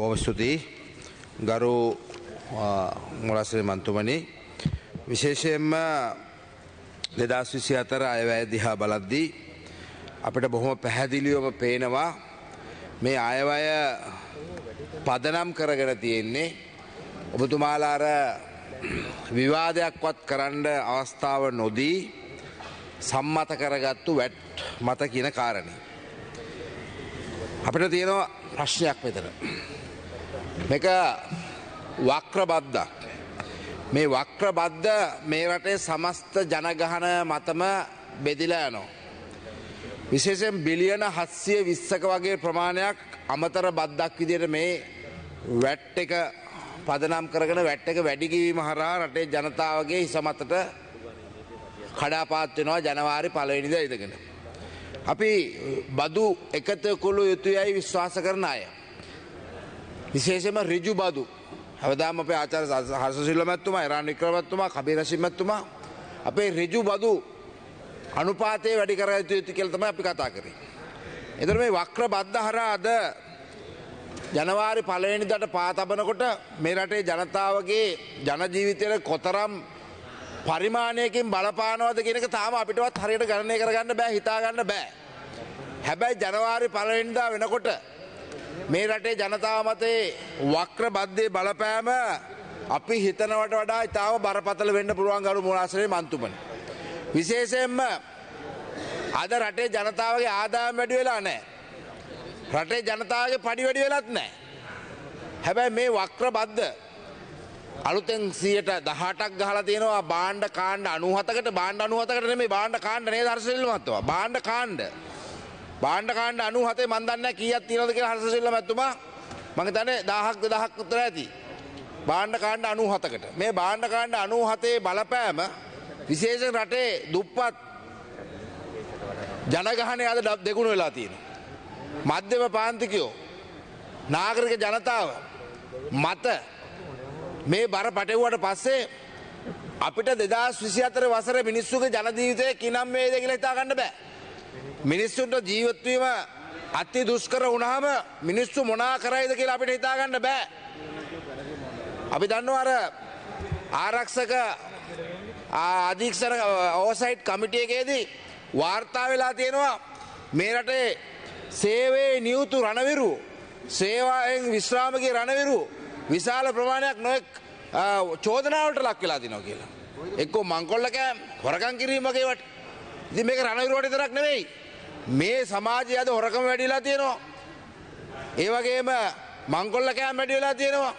බොහොම ස්තුතියි ගරු මුලස්සේ මන්තුමනි විශේෂයෙන්ම දෙදස් විසි අතර අයවැය දිහා බලද්දී අපිට බොහොම පැහැදිලියෝම පේනවා මේ අයවය පදනම් කරගෙන තියෙන්නේ ඔබතුමාලාර විවාදයක්වත් කරන්න අවස්ථාව නොදී සම්මත කරගත්තු වැට් මත කියන කාරණය. අපිට තියෙනවා ප්‍රශ්නයක් වෙතර. මේක වක්‍ර බද්ධක්. මේ වක්‍ර බද්ධ මේ රටේ සමස්ත ජනගහන මතම බෙදිලා යනෝ. විශේෂෙන් බිලියන හත්සිය විස්සක වගේ ප්‍රමාණයක් අමතර බද්දක් විදියට මේ වැට් එක පදනම් කරගෙන වැට් එක වැඩිකිවීම හරහා රටේ ජනතාවගේ හිසමතට කඩාපාත් වෙනවා ජනවාරි පළවෙනිදා ඉඳගෙන. අපි බදු එකතකුළු යුතුයයි විශ්වාස කරන අය. විශේෂම රිජු බදු හැවදාම අපේ ආචාර හර්සසිල්ලමැත්තුමා ඉරාන් වික්‍රමත්තුමා කබීරසිමැත්තුමා අපේ රිජු බදු අනුපාතය වැඩි කර යුතු යුතු කියලා තමයි අපි කතා කරේ. එතන මේ වක්‍ර බද්ධහරා අද ජනවාරි පළවෙනිදාට පා තබනකොට මේ රටේ ජනතාවගේ ජන ජීවිතයට කොතරම් පරිමාණයකින් බලපානවද කියන එක තාම අපිටවත් හරියට ගණනය කරගන්න බෑ හිතා ගන්න බෑ. හැබැයි ජනවාරි පළවෙනිදා වෙනකොට මේ රටේ ජනතාව මතේ වක්‍ර බද්ධය බලපෑම අපි හිතනවට වඩා ඉතාව බරපතල වෙන්න පුළුවන් ගරු මුලාශ්‍රය මන්තුමන. විශේෂයෙන්ම අද රටේ ජනතාවගේ ආදායම් වැඩි වෙලා නෑ. රටේ ජනතාවගේ පඩි වැඩි වෙලත් නෑ. හැබැයි මේ වක්‍ර බද්ධ අලුතෙන් සියට දහටක් ගහලා තියෙනවා බාණ්ඩ කාණ්ඩ අනුහතකට බාණ්ඩ අනුහතකට මේ බාණ්ඩ කාණ්ඩ නේ දර්ශනීය මතවා බාණ්ඩ කාණ්ඩ බාණ්ඩකාණ්ඩ අනු හතේ මන්දන්න කියත් තිරද කියලා හසසිල්ල මැතුමා මගේ තන දහක් දහක් උත්තර ඇති. බාණ්ඩකාණ්ඩ අනු හතකට මේ බාණ්ඩකාණ්ඩ අනු හතේ බලපෑම විශේෂ රටේ දුප්පත් ජනගහනය අද දෙගුණු වෙලා තියෙන. මධ්‍යම පාන්තිකයෝ නාගරික ජනතාව මත මේ බර පටෙව්වට පස්සේ අපිට දෙදස් විසි අතර වසර මිනිස්සුක ජනදීවිතය කිනම් වේද කියලා හිතාගන්න බෑ. මිනිස්සුන්ට ජීවත්වීම අති දුෂ්කර වුණහම මිනිස්සු මොනා කරයිද කියලා අපිට හිතාගන්න බෑ. අපි දන්නව අර ආරක්ෂක අධීක්ෂණ ඕසයිට් කමිටියකේදී වාර්තා වෙලා තියෙනවා මේ රටේ සේවේ නියුතු රණවිරු සේවායෙන් විශ්‍රාමගේ රණවිරු විශාල ප්‍රමාණයක් නොෙක් චෝදනාවට ලක් වෙලා දිනවා කියලා. එක්කෝ මංකොල්ල කෑම් හොරකම් කිරීමකේවට ඉතින් මේක රණවිරුවට විතරක් නෙවෙයි. මේ සමාජය අද හොරකම වැඩි වෙලා තියෙනවා. ඒ වගේම මංගොල්ල කෑම වැඩි වෙලා තියෙනවා.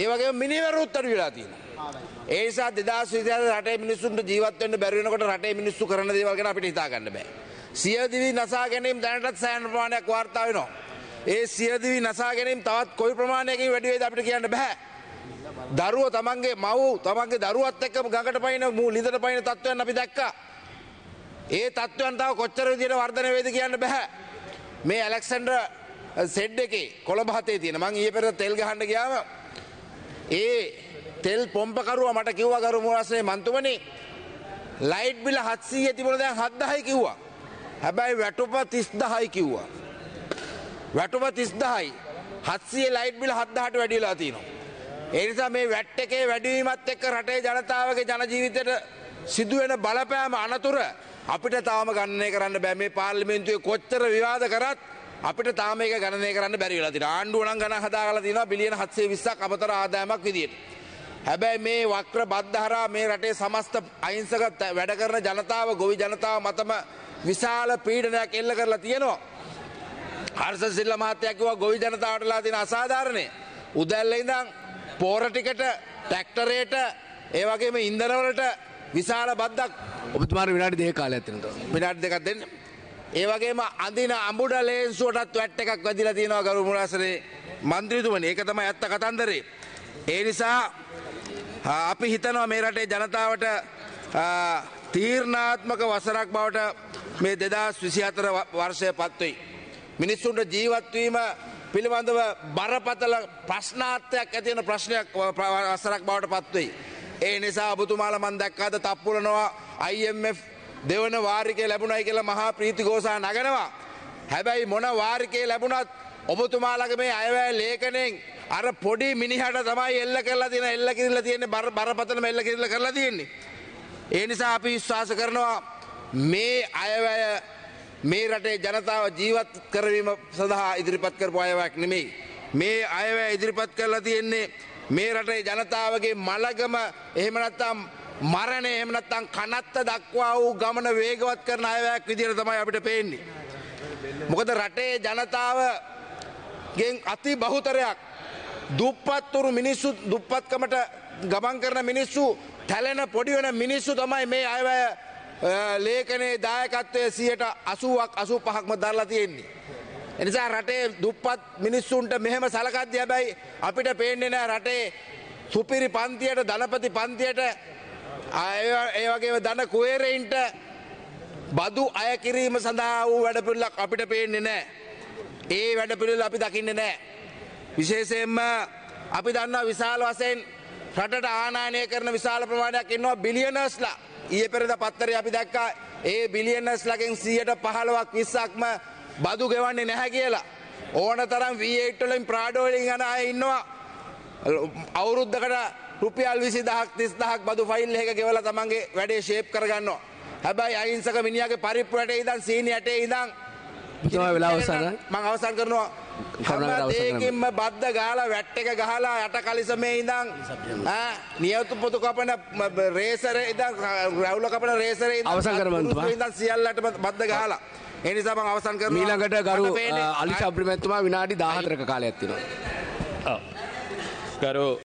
ඒ වගේම මිනිවරුත් අඩු වෙලා තියෙනවා. ඒ නිසා 2024 රටේ මිනිස්සුන්ට ජීවත් වෙන්න බැරි වෙනකොට රටේ මිනිස්සු කරන දේවල් ගැන අපිට හිතා ගන්න බෑ. සියදිවි නසා ගැනීම දැනටත් සෑහෙන ප්‍රමාණයක් වාර්තා වෙනවා. ඒ සියදිවි නසා ගැනීම තවත් කොයි ප්‍රමාණයකින් වැඩි වේද අපිට කියන්න බෑ. දරුවෝ තමන්ගේ මව් තමන්ගේ දරුවත් එක්ක ගඟට පයින් මූ ලිඳට පයින් තත්ත්වයන් අපි දැක්කා. ඒ තත්ත්වයන් තව කොච්චර විදිහට වර්ධනය වෙයිද කියන්න බෑ. මේ ඇලෙක්සැන්ඩර් සෙඩ් එකේ කොළඹ හතේ තියෙන මං ඊයේ පෙරේද තෙල් ගහන්න ගියාම ඒ තෙල් පොම්පකරුවා මට කිව්වා ගරු මුරස්නේ මන්තුමනේ ලයිට් බිල 700 තිබුණා දැන් 7000යි කිව්වා. හැබැයි වැටුප 30000යි කිව්වා. වැටුප 30000යි 700 ලයිට් බිල 7000ට වැඩි වෙලා තියෙනවා. ඒ නිසා මේ වැට් එකේ වැඩිවීමත් එක්ක රටේ ජනතාවගේ ජන ජීවිතයට සිදුවෙන බලපෑම අනතුරු අපිට තාම ගණනය කරන්න බෑ මේ පාර්ලිමේන්තුවේ කොච්චර විවාද කරත් අපිට තාම ඒක ගණනය කරන්න බැරි වෙලා තියෙනවා. ආණ්ඩුව නම් ගණන් හදාගලා තියෙනවා බිලියන 720ක් අපතර ආදායමක් විදියට. හැබැයි මේ වක්‍ර බද්ධහරා මේ රටේ සමස්ත අහිංසක වැඩ කරන ජනතාව ගොවි ජනතාව මතම විශාල පීඩනයක් එල්ල කරලා තියෙනවා. හර්ෂ සිල්ල මහත්තයා කිව්වා ගොවි ජනතාවටලා තියෙන අසාධාරණය. උදැල්ලේ ඉඳන් පෝර ටිකට ට්‍රැක්ටරේට ඒ වගේම ඉන්ධනවලට විශාල බද්දක් ඔබතුමාට විනාඩි දෙක කාලයක් තියෙනවා. විනාඩි දෙකක් දෙන්න. ඒ වගේම අඳින අඹුඩ ලේන්සුවටත් වැට් එකක් වැදිලා තියෙනවා ගරු මුරාසනේ മന്ത്രിතුමනි. ඒක තමයි ඇත්ත කතන්දරේ. ඒ නිසා අපි හිතනවා මේ රටේ ජනතාවට තීර්ණාත්මක වසරක් බවට මේ 2024 වර්ෂය පත් වෙයි. මිනිස්සුන්ට ජීවත් වීම පිළිබඳව බරපතල ප්‍රශ්නාර්ථයක් ඇති වෙන ප්‍රශ්නයක් වසරක් බවට පත් වෙයි. ඒ නිසා ඔබතුමාල මන් දැක්කාද තප්පුලනවා IMF දෙවන වාරිකය ලැබුණයි කියලා මහා ප්‍රීතිගෝසා නගනවා. හැබැයි මොන වාරිකය ලැබුණත් ඔබතුමාලක මේ අයවැෑ ලේකනෙන් අර පොඩි මිනිහට තමයි එල්ල කරලා තියෙන එල්ල කිරිල්ල තියෙන්නේ බර බරපතලම එල්ල කිරිල්ල කරලා තියෙන්නේ. ඒ නිසා අපි විශ්වාස කරනවා මේ අයවැය මේ රටේ ජනතාව ජීවත් කරවීම සඳහා ඉදිරිපත් කරපු අයවැයක් නෙමෙයි. මේ අයවැය ඉදිරිපත් කරලා තියෙන්නේ මේ රටේ ජනතාවගේ මලගම එහෙම නැත්නම් මරණය එහෙම නැත්නම් කනත්ත දක්වා වූ ගමන වේගවත් කරන අයවැයක් විදිහට තමයි අපිට පේන්නේ. මොකද රටේ ජනතාව ගෙන් අති බහුතරයක් දුප්පත්තුරු මිනිස්සු දුප්පත්කමට ගමන් කරන මිනිස්සු තැලෙන පොඩි වෙන මිනිස්සු තමයි මේ අයවැය ලේඛනයේ දායකත්වයේ 180ක් 85ක්ම දරලා තියෙන්නේ. එනිසා රටේ දුප්පත් මිනිස්සුන්ට මෙහෙම සලකද්දී හැබැයි අපිට පේන්නේ නැහැ රටේ සුපිරි පන්තියට ධනපති පන්තියට ඒ වගේ ධන කුවේරයින්ට බදු අය කිරීම සඳහා වූ වැඩපිළිවෙලක් අපිට පේන්නේ නැහැ. ඒ වැඩපිළිවෙල අපි දකින්නේ නැහැ. විශේෂයෙන්ම අපි දන්නවා විශාල වශයෙන් රටට ආනායනය කරන විශාල ප්‍රමාණයක් ඉන්නවා බිලියනර්ස්ලා. ඊයේ පෙරේද පත්තරේ අපි දැක්කා ඒ බිලියනර්ස්ලාගෙන් 115ක් 20ක්ම බදු ගෙවන්නේ නැහැ කියලා. ඕන තරම් වීටලින් ප්‍රාඩෝලින් යන අය ඉන්නවා. අවුරුද්ධකට රුපියල් විසි දහක් තිස් දහක් බදු ෆයිල් එක ගෙවලා තමන්ගේ වැඩේ ශේප් කරගන්නවා. හැබැයි අහිංසක මිනිියගේ පරිප්පුරට ඉදන් සීනි ඇටේ ඉදන් තමයි වෙලා අවසන් මං අවසන් කරනවා හැම දෙයකින්ම බද්ද ගාලා වැට් එක ගහලා යට කලිසමේ ඉඳන් ඈ නියතු පොතු කපන රේසරේ ඉඳන් රැවුල කපන රේසරේ ඉඳන් අවසන් කරමන් තුමා ඉඳන් සියල්ලටම බද්ද ගහලා ඒ නිසා මං අවසන් කරනවා ඊළඟට ගරු අලි සබ්‍රමැතිතුමා විනාඩි 14ක කාලයක් තියෙනවා ඔව් ගරු